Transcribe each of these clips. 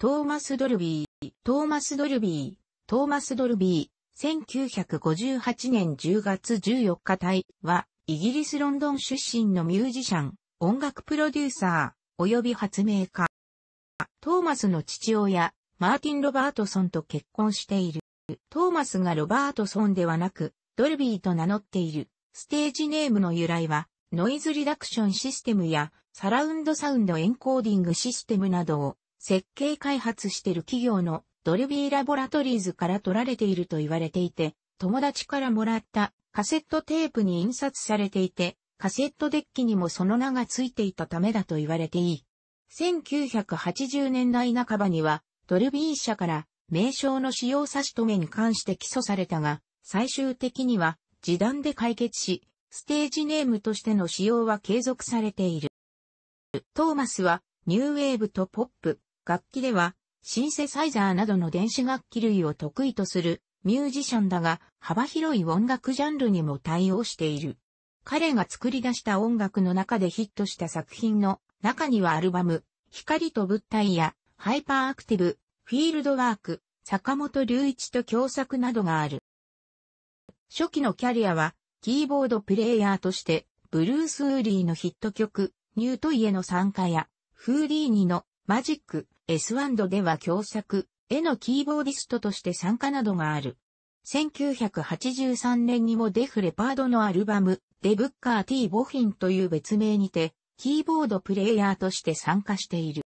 トーマス・ドルビー、トーマス・ドルビー、トーマス・ドルビー、1958年10月14日隊は、イギリス・ロンドン出身のミュージシャン、音楽プロデューサー、及び発明家。トーマスの父親、マーティン・ロバートソンと結婚している。トーマスがロバートソンではなく、ドルビーと名乗っている。ステージネームの由来は、ノイズリダクションシステムや、サラウンドサウンドエンコーディングシステムなどを設計開発してる企業のドルビーラボラトリーズから取られていると言われていて、友達からもらったカセットテープに印刷されていて、カセットデッキにもその名がついていたためだと言われていい。1980年代半ばには、ドルビー社から名称の使用差し止めに関して起訴されたが、最終的には時短で解決し、ステージネームとしての使用は継続されている。トーマスはニューウェーブとポップ、楽器では、シンセサイザーなどの電子楽器類を得意とするミュージシャンだが、幅広い音楽ジャンルにも対応している。彼が作り出した音楽の中でヒットした作品の中にはアルバム、光と物体やハイパーアクティブ、フィールドワーク、坂本隆一と共作などがある。初期のキャリアは、キーボードプレイヤーとして、ブルース・ウーリーのヒット曲、ニュートイエの参加や、フーリーニのマジック、S1 では共作、絵のキーボーディストとして参加などがある。1983年にもデフレパードのアルバム、デブッカー T ボフィンという別名にて、キーボードプレイヤーとして参加している。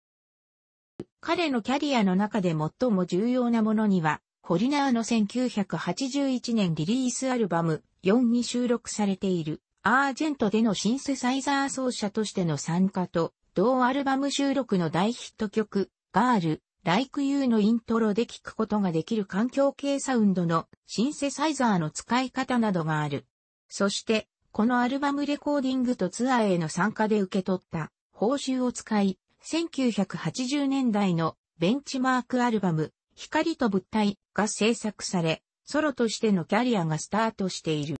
彼のキャリアの中で最も重要なものには、ホリナーの1981年リリースアルバム4に収録されているアージェントでのシンセサイザー奏者としての参加と、同アルバム収録の大ヒット曲ガール、ライクユーのイントロで聴くことができる環境系サウンドのシンセサイザーの使い方などがある。そして、このアルバムレコーディングとツアーへの参加で受け取った報酬を使い、1980年代のベンチマークアルバム、光と物体が制作され、ソロとしてのキャリアがスタートしている。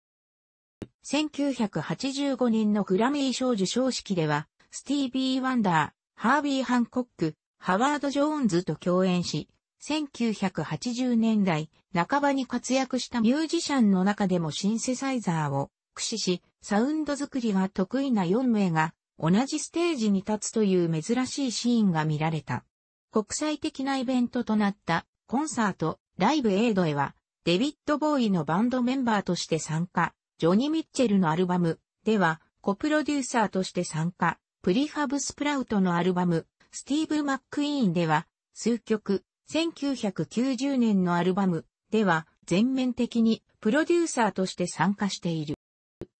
1985年のグラミー賞受賞式では、スティービー・ワンダー、ハービー・ハンコック、ハワード・ジョーンズと共演し、1980年代半ばに活躍したミュージシャンの中でもシンセサイザーを駆使し、サウンド作りが得意な4名が同じステージに立つという珍しいシーンが見られた。国際的なイベントとなったコンサート、ライブエイドへは、デビッド・ボーイのバンドメンバーとして参加、ジョニー・ミッチェルのアルバムでは、コプロデューサーとして参加、プリファブ・スプラウトのアルバム、スティーブ・マック・イーンでは、数曲、1990年のアルバムでは全面的にプロデューサーとして参加している。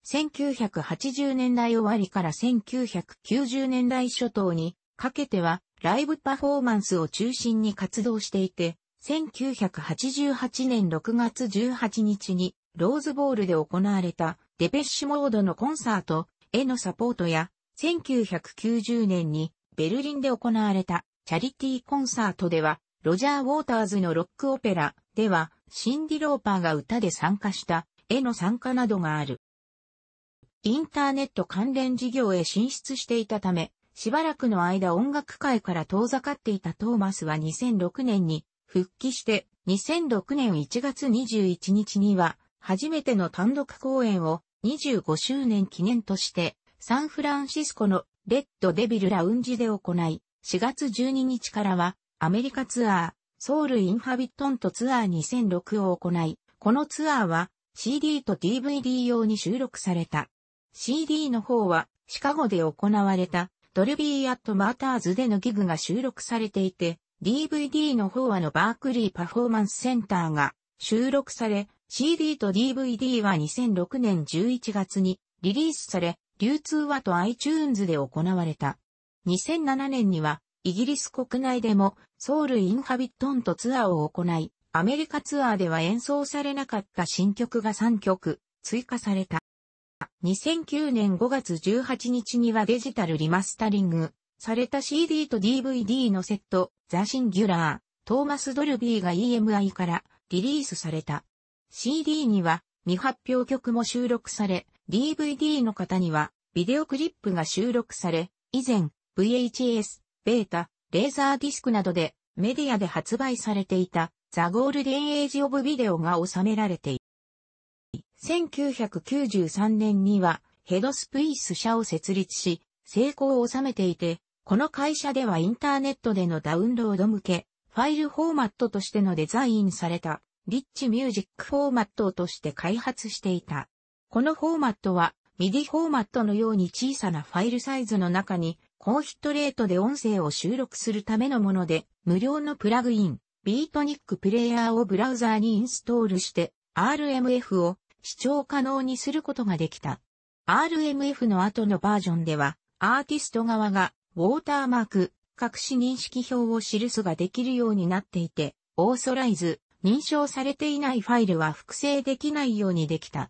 1980年代終わりから1990年代初頭にかけてはライブパフォーマンスを中心に活動していて、1988年6月18日にローズボールで行われたデペッシュモードのコンサートへのサポートや、1990年にベルリンで行われたチャリティーコンサートでは、ロジャー・ウォーターズのロックオペラでは、シンディ・ローパーが歌で参加した絵の参加などがある。インターネット関連事業へ進出していたため、しばらくの間音楽界から遠ざかっていたトーマスは2006年に復帰して、2006年1月21日には、初めての単独公演を25周年記念として、サンフランシスコのレッドデビルラウンジで行い、4月12日からは、アメリカツアー、ソウルインハビトントツアー2006を行い、このツアーは CD と DVD 用に収録された。CD の方はシカゴで行われたドルビーアットマーターズでのギグが収録されていて、DVD の方はのバークリーパフォーマンスセンターが収録され、CD と DVD は2006年11月にリリースされ、流通はと iTunes で行われた。2007年には、イギリス国内でも、ソウルインハビットンとツアーを行い、アメリカツアーでは演奏されなかった新曲が3曲、追加された。2009年5月18日にはデジタルリマスタリング、された CD と DVD のセット、ザ・シンギュラー、トーマス・ドルビーが EMI からリリースされた。CD には未発表曲も収録され、DVD の方には、ビデオクリップが収録され、以前、VHS、ベータ、レーザーディスクなどで、メディアで発売されていた、ザ・ゴールデン・エイジ・オブ・ビデオが収められている。1993年には、ヘドスプイス社を設立し、成功を収めていて、この会社ではインターネットでのダウンロード向け、ファイルフォーマットとしてのデザインされた、リッチミュージックフォーマットとして開発していた。このフォーマットは、MIDI フォーマットのように小さなファイルサイズの中に、高ヒットレートで音声を収録するためのもので、無料のプラグイン、ビートニックプレイヤーをブラウザーにインストールして、RMF を視聴可能にすることができた。RMF の後のバージョンでは、アーティスト側が、ウォーターマーク、隠し認識表を記すができるようになっていて、オーソライズ、認証されていないファイルは複製できないようにできた。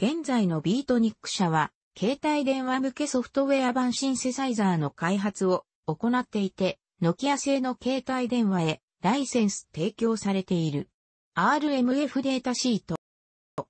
現在のビートニック社は、携帯電話向けソフトウェア版シンセサイザーの開発を行っていて、ノキア製の携帯電話へライセンス提供されている。RMF データシート。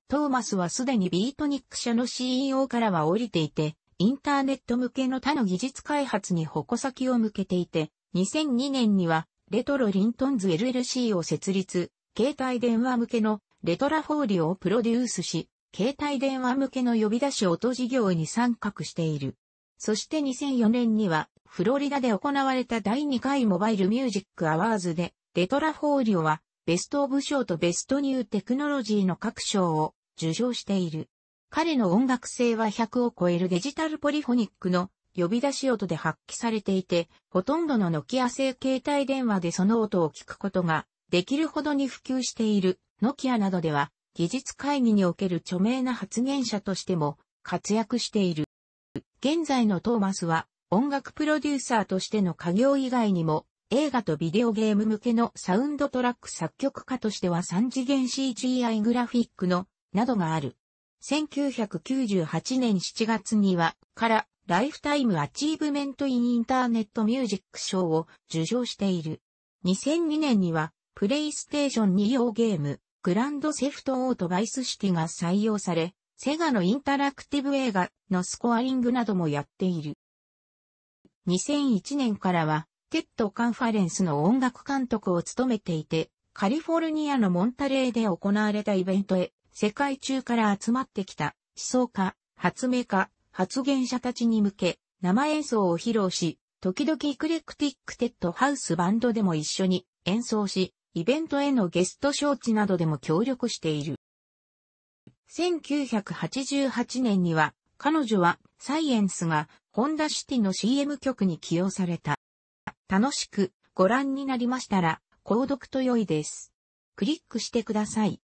トーマスはすでにビートニック社の CEO からは降りていて、インターネット向けの他の技術開発に矛先を向けていて、2002年にはレトロリントンズ LLC を設立、携帯電話向けのレトラフォーリオをプロデュースし、携帯電話向けの呼び出し音事業に参画している。そして2004年には、フロリダで行われた第2回モバイルミュージックアワーズで、デトラフォーリオは、ベストオブショーとベストニューテクノロジーの各賞を受賞している。彼の音楽性は100を超えるデジタルポリフォニックの呼び出し音で発揮されていて、ほとんどのノキア製携帯電話でその音を聞くことができるほどに普及している。ノキアなどでは技術会議における著名な発言者としても活躍している。現在のトーマスは音楽プロデューサーとしての家業以外にも映画とビデオゲーム向けのサウンドトラック作曲家としては3次元 CGI グラフィックのなどがある。1998年7月にはからライフタイムアチーブメントインインターネットミュージック賞を受賞している。2002年にはプレイステーション2用ゲームグランドセフトオートバイス式が採用され、セガのインタラクティブ映画のスコアリングなどもやっている。2001年からは、テッドカンファレンスの音楽監督を務めていて、カリフォルニアのモンタレーで行われたイベントへ、世界中から集まってきた思想家、発明家、発言者たちに向け、生演奏を披露し、時々イクレクティックテッドハウスバンドでも一緒に演奏し、イベントへのゲスト招致などでも協力している。1988年には、彼女はサイエンスがホンダシティの CM 曲に起用された。楽しくご覧になりましたら、購読と良いです。クリックしてください。